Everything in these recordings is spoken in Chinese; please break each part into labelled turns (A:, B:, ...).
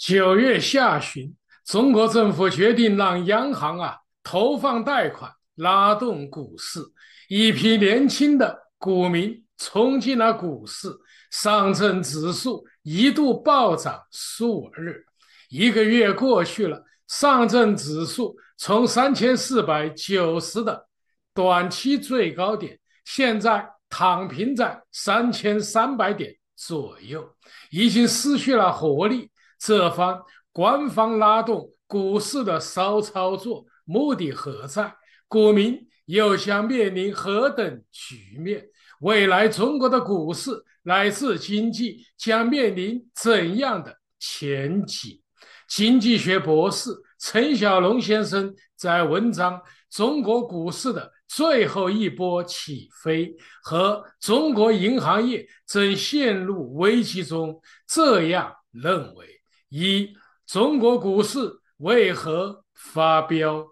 A: 九月下旬，中国政府决定让央行啊投放贷款，拉动股市。一批年轻的股民冲进了股市，上证指数一度暴涨数日。一个月过去了，上证指数从三千四百九十的短期最高点，现在躺平在三千三百点左右，已经失去了活力。这番官方拉动股市的骚操作目的何在？股民又将面临何等局面？未来中国的股市乃至经济将面临怎样的前景？经济学博士陈小龙先生在文章《中国股市的最后一波起飞》和《中国银行业正陷入危机中》这样认为。一中国股市为何发飙？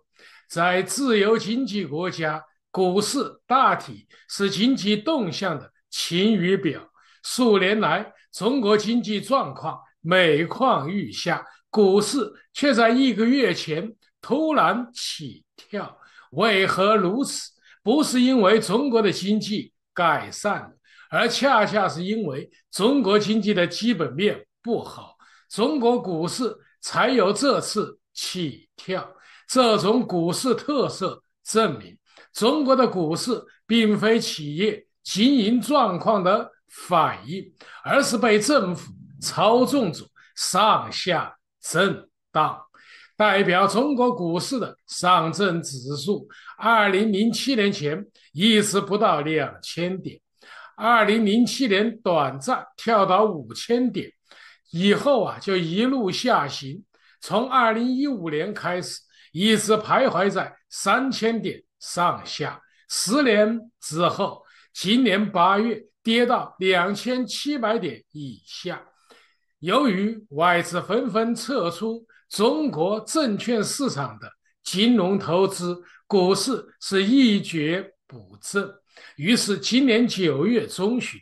A: 在自由经济国家，股市大体是经济动向的晴雨表。数年来，中国经济状况每况愈下，股市却在一个月前突然起跳。为何如此？不是因为中国的经济改善了，而恰恰是因为中国经济的基本面不好。中国股市才有这次起跳，这种股市特色证明，中国的股市并非企业经营状况的反应，而是被政府操纵着上下震荡。代表中国股市的上证指数，二零零七年前一直不到两千点，二零零七年短暂跳到五千点。以后啊，就一路下行，从二零一五年开始，一直徘徊在三千点上下。十年之后，今年八月跌到两千七百点以下。由于外资纷纷撤出中国证券市场的金融投资股市，是一蹶不振。于是，今年九月中旬，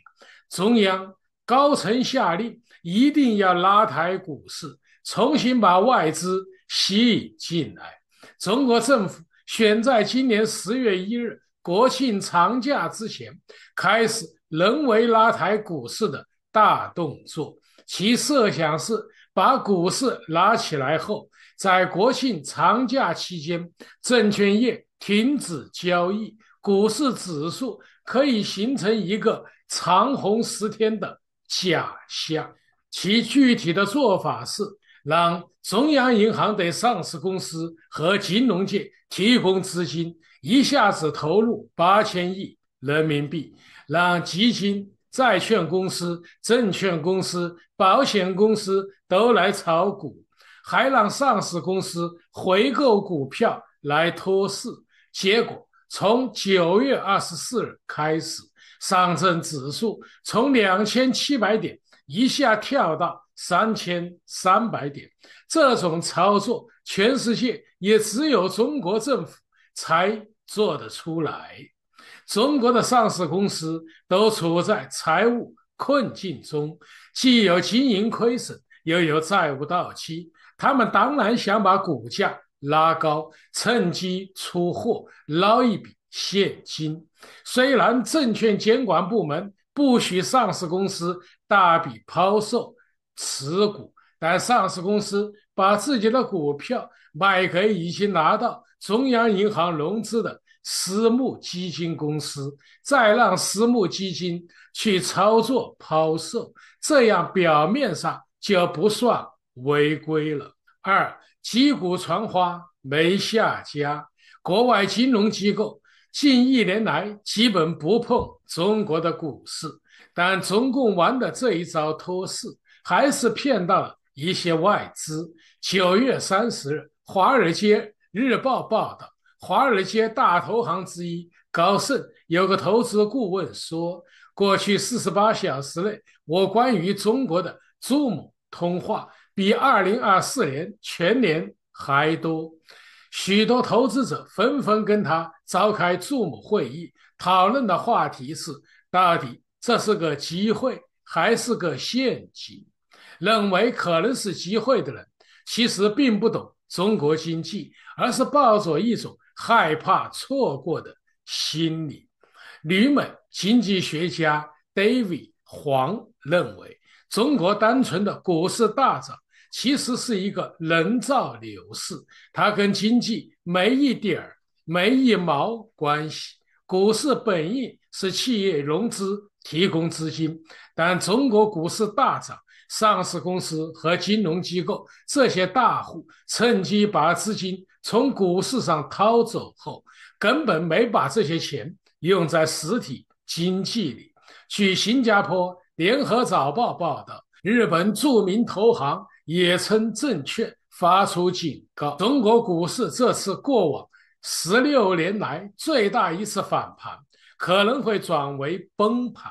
A: 中央高层下令。一定要拉抬股市，重新把外资吸引进来。中国政府选在今年十月一日国庆长假之前，开始人为拉抬股市的大动作。其设想是，把股市拉起来后，在国庆长假期间，证券业停止交易，股市指数可以形成一个长红十天的假象。其具体的做法是，让中央银行对上市公司和金融界提供资金，一下子投入八千亿人民币，让基金、债券公司、证券公司、保险公司都来炒股，还让上市公司回购股票来托市。结果，从九月二十四日开始，上证指数从两千七百点。一下跳到三千三百点，这种操作全世界也只有中国政府才做得出来。中国的上市公司都处在财务困境中，既有经营亏损，又有债务到期，他们当然想把股价拉高，趁机出货捞一笔现金。虽然证券监管部门，不许上市公司大笔抛售持股，但上市公司把自己的股票卖给已经拿到中央银行融资的私募基金公司，再让私募基金去操作抛售，这样表面上就不算违规了。二，击鼓传花没下家，国外金融机构。近一年来基本不碰中国的股市，但中共玩的这一招托市，还是骗到了一些外资。九月三十日，《华尔街日报》报道，华尔街大投行之一高盛有个投资顾问说，过去四十八小时内，我关于中国的 Zoom 通话比二零二四年全年还多。许多投资者纷纷跟他召开 Zoom 会议，讨论的话题是：到底这是个机会还是个陷阱？认为可能是机会的人，其实并不懂中国经济，而是抱着一种害怕错过的心理。旅美经济学家 David 黄认为，中国单纯的股市大涨。其实是一个人造牛市，它跟经济没一点儿、没一毛关系。股市本意是企业融资、提供资金，但中国股市大涨，上市公司和金融机构这些大户趁机把资金从股市上掏走后，根本没把这些钱用在实体经济里。据新加坡《联合早报》报道，日本著名投行。也称证券发出警告：中国股市这次过往十六年来最大一次反弹，可能会转为崩盘。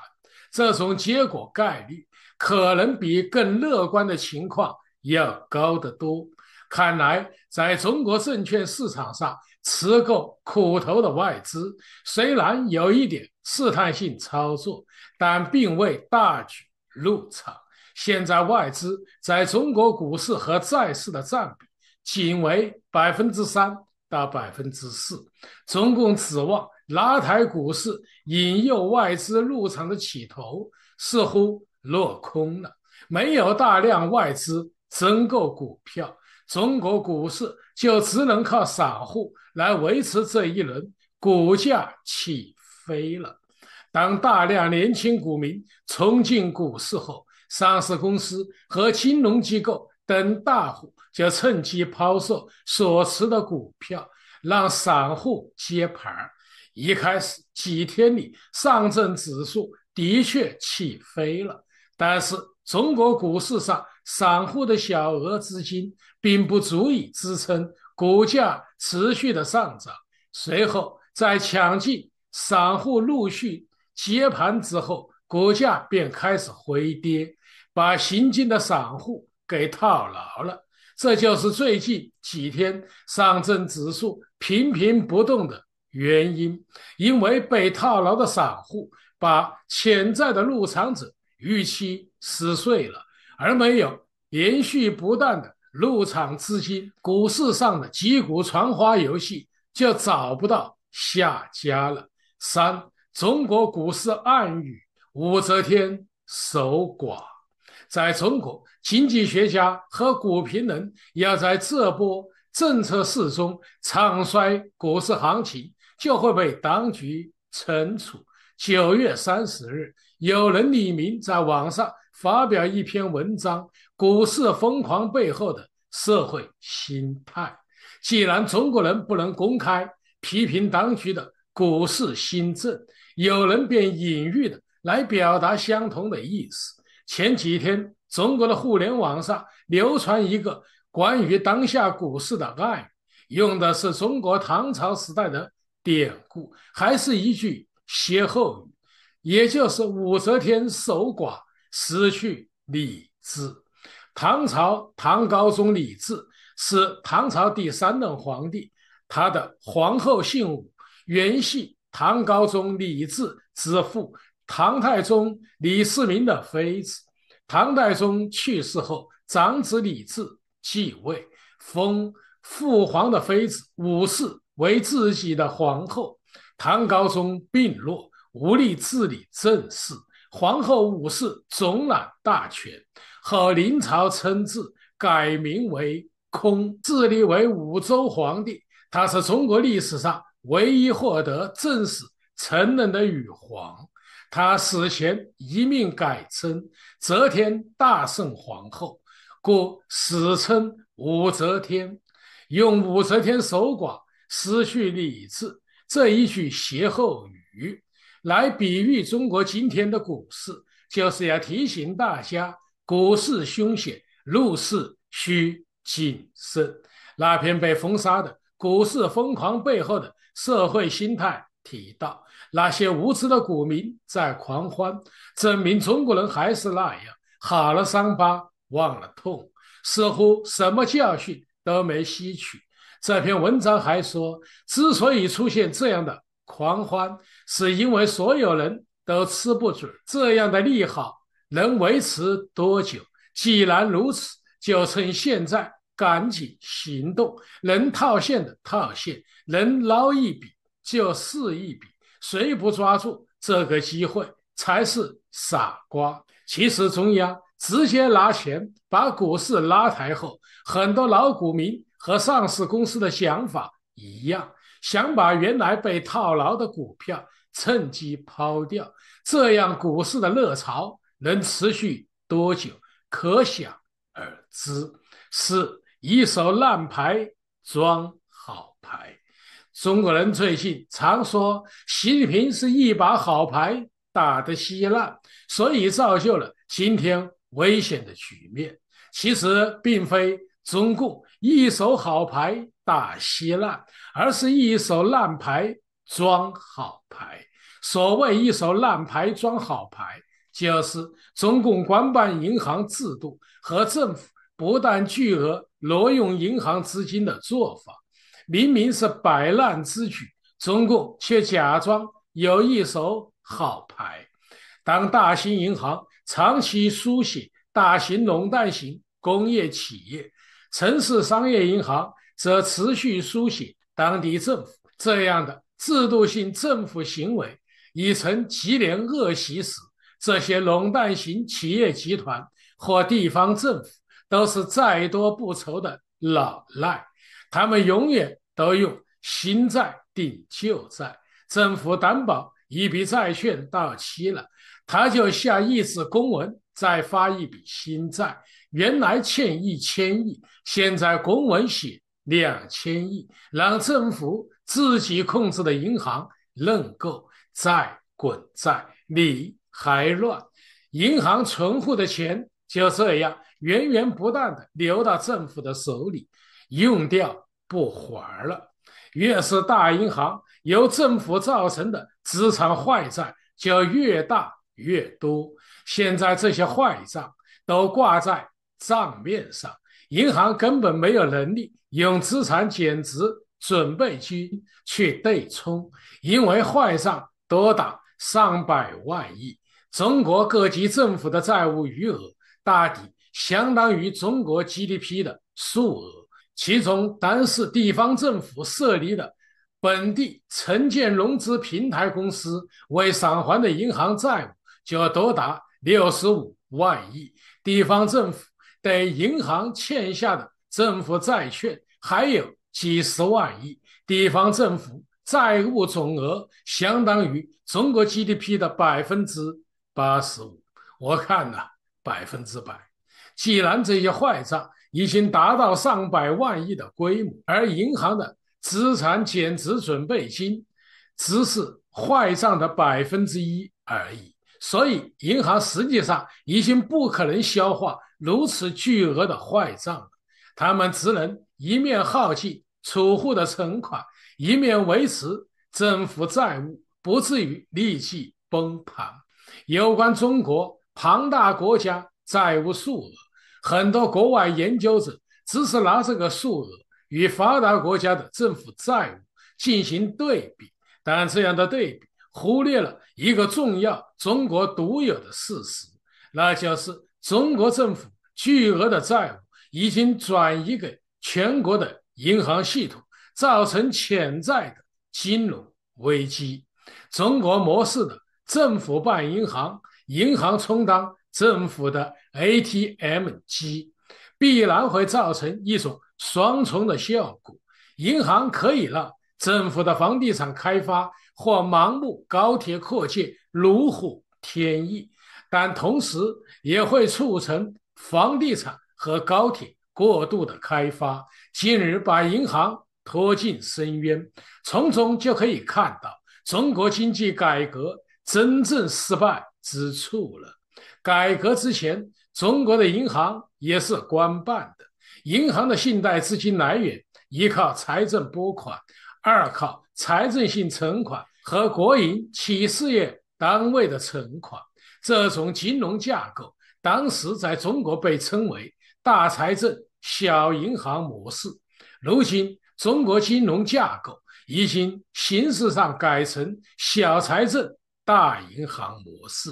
A: 这种结果概率可能比更乐观的情况要高得多。看来，在中国证券市场上吃够苦头的外资，虽然有一点试探性操作，但并未大举入场。现在外资在中国股市和债市的占比仅为百分之三到百分之四。中共指望拉抬股市、引诱外资入场的企图似乎落空了。没有大量外资申购股票，中国股市就只能靠散户来维持这一轮股价起飞了。当大量年轻股民冲进股市后，上市公司和金融机构等大户就趁机抛售所持的股票，让散户接盘。一开始几天里，上证指数的确起飞了，但是中国股市上散户的小额资金并不足以支撑股价持续的上涨。随后，在抢进散户陆续接盘之后，股价便开始回跌。把行进的散户给套牢了，这就是最近几天上证指数频频不动的原因。因为被套牢的散户把潜在的入场者预期撕碎了，而没有连续不断的入场资金，股市上的击鼓传花游戏就找不到下家了。三，中国股市暗语：武则天守寡。在中国，经济学家和股评人要在这波政策市中唱衰股市行情，就会被当局惩处。九月三十日，有人李明在网上发表一篇文章《股市疯狂背后的社会心态》。既然中国人不能公开批评当局的股市新政，有人便隐喻的来表达相同的意思。前几天，中国的互联网上流传一个关于当下股市的案，用的是中国唐朝时代的典故，还是一句歇后语，也就是武则天守寡失去理智。唐朝唐高宗李治是唐朝第三任皇帝，他的皇后姓武原系唐高宗李治之父唐太宗李世民的妃子。唐代宗去世后，长子李治继位，封父皇的妃子武氏为自己的皇后。唐高宗病弱，无力治理政事，皇后武氏总揽大权，后临朝称制，改名为空，自立为武周皇帝。他是中国历史上唯一获得正式承认的女皇。他死前一命改称则天大圣皇后，故史称武则天。用武则天守寡失去理智这一句歇后语来比喻中国今天的股市，就是要提醒大家股市凶险，入市需谨慎。那篇被封杀的《股市疯狂背后的社会心态》提到。那些无知的股民在狂欢，证明中国人还是那样，好了伤疤忘了痛，似乎什么教训都没吸取。这篇文章还说，之所以出现这样的狂欢，是因为所有人都吃不准这样的利好能维持多久。既然如此，就趁现在赶紧行动，能套现的套现，能捞一笔就是一笔。谁不抓住这个机会才是傻瓜。其实，中央直接拿钱把股市拉抬后，很多老股民和上市公司的想法一样，想把原来被套牢的股票趁机抛掉。这样，股市的热潮能持续多久，可想而知。是一手烂牌装好牌。中国人最近常说习近平是一把好牌打得稀烂，所以造就了今天危险的局面。其实并非中共一手好牌打稀烂，而是一手烂牌装好牌。所谓一手烂牌装好牌，就是中共官办银行制度和政府不断巨额挪用银行资金的做法。明明是摆烂之举，中共却假装有一手好牌。当大型银行长期输血大型垄断型工业企业，城市商业银行则持续输血当地政府，这样的制度性政府行为已成吉连恶习时，这些垄断型企业集团或地方政府都是再多不愁的老赖。他们永远都用新债顶旧债，政府担保一笔债券到期了，他就下一纸公文再发一笔新债。原来欠一千亿，现在公文写两千亿，让政府自己控制的银行认购再滚债，你还乱，银行存户的钱就这样源源不断的流到政府的手里。用掉不还了，越是大银行由政府造成的资产坏账就越大越多。现在这些坏账都挂在账面上，银行根本没有能力用资产减值准备金去对冲，因为坏账多达上百万亿。中国各级政府的债务余额大抵相当于中国 GDP 的数额。其中，单是地方政府设立的本地城建融资平台公司为偿还的银行债务，就多达六十五万亿。地方政府对银行欠下的政府债券还有几十万亿。地方政府债务总额相当于中国 GDP 的百分之八十五。我看呢，百分之百。既然这些坏账，已经达到上百万亿的规模，而银行的资产减值准备金只是坏账的百分之一而已，所以银行实际上已经不可能消化如此巨额的坏账了。他们只能一面耗尽储户的存款，一面维持政府债务，不至于立即崩盘。有关中国庞大国家债务数额。很多国外研究者只是拿这个数额与发达国家的政府债务进行对比，但这样的对比忽略了一个重要中国独有的事实，那就是中国政府巨额的债务已经转移给全国的银行系统，造成潜在的金融危机。中国模式的政府办银行，银行充当。政府的 ATM 机必然会造成一种双重的效果：银行可以让政府的房地产开发或盲目高铁扩建如虎添翼，但同时也会促成房地产和高铁过度的开发，进而把银行拖进深渊。从中就可以看到中国经济改革真正失败之处了。改革之前，中国的银行也是官办的，银行的信贷资金来源一靠财政拨款，二靠财政性存款和国营企事业单位的存款。这种金融架构当时在中国被称为“大财政、小银行”模式。如今，中国金融架构已经形式上改成“小财政、大银行”模式。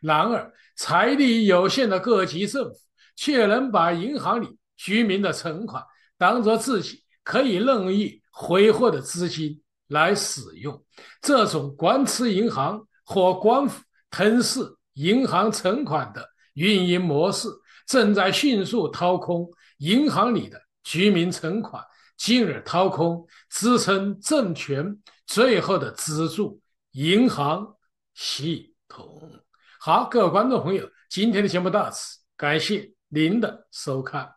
A: 然而，财力有限的各级政府，却能把银行里居民的存款当做自己可以任意挥霍的资金来使用。这种官吃银行或官府吞噬银行存款的运营模式，正在迅速掏空银行里的居民存款，进而掏空支撑政权最后的支柱——银行系统。好，各位观众朋友，今天的节目到此，感谢您的收看。